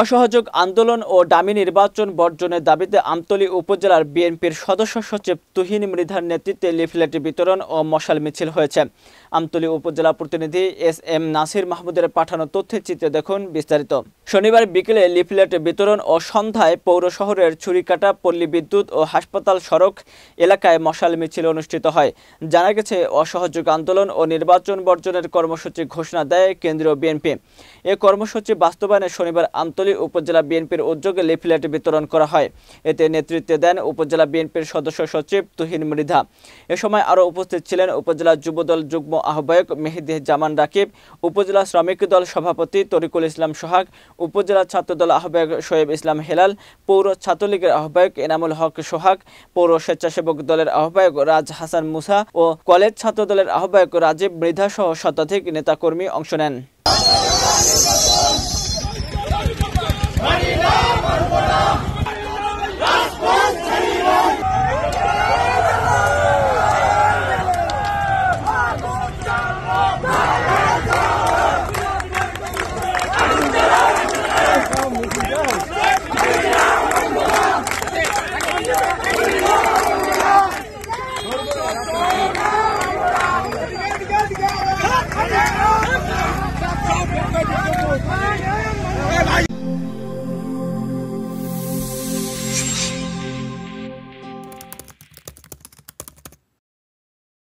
অসহযোগ আন্দোলন ও ডামি নির্বাচন বর্জনের দাবিতে আমতলী উপজেলার বিএনপির সদস্য সচিব তুহিন মৃধার নেতৃত্বে লিফলেট বিতরণ ও মশাল মিছিল হয়েছে আমতলী উপজেলা প্রতিনিধি এস এম নাসির মাহমুদের পাঠানো তথ্যের চিত্রে দেখুন বিস্তারিত শনিবার বিকেলে লিফলেট বিতরণ ও সন্ধ্যায় পৌর শহরের ছুরিকাটা পল্লী বিদ্যুৎ ও হাসপাতাল সড়ক এলাকায় মশাল মিছিল অনুষ্ঠিত হয় জানা গেছে অসহযোগ আন্দোলন ও নির্বাচন বর্জনের কর্মসূচি ঘোষণা দেয় কেন্দ্রীয় বিএনপি এ কর্মসূচি বাস্তবায়নে শনিবার আমতলী পটুয়াখালী উপজেলা বিএনপির উদ্যোগে লিফলেট বিতরণ করা হয় এতে নেতৃত্ব দেন উপজেলা বিএনপির সদস্য সচিব তুহিন মৃধা এ সময় আরও উপস্থিত ছিলেন উপজেলা যুবদল যুগ্ম আহ্বায়ক মেহেদি জামান রাকিব উপজেলা শ্রমিক দল সভাপতি তরিকুল ইসলাম সোহাগ উপজেলা ছাত্রদল আহ্বায়ক শোয়েব ইসলাম হেলাল পৌর ছাত্রলীগের আহ্বায়ক এনামুল হক সোহাগ পৌর স্বেচ্ছাসেবক দলের আহ্বায়ক রাজ হাসান মুসা ও কলেজ ছাত্রদলের আহ্বায়ক রাজীব মৃধা সহ শতাধিক নেতাকর্মী অংশ নেন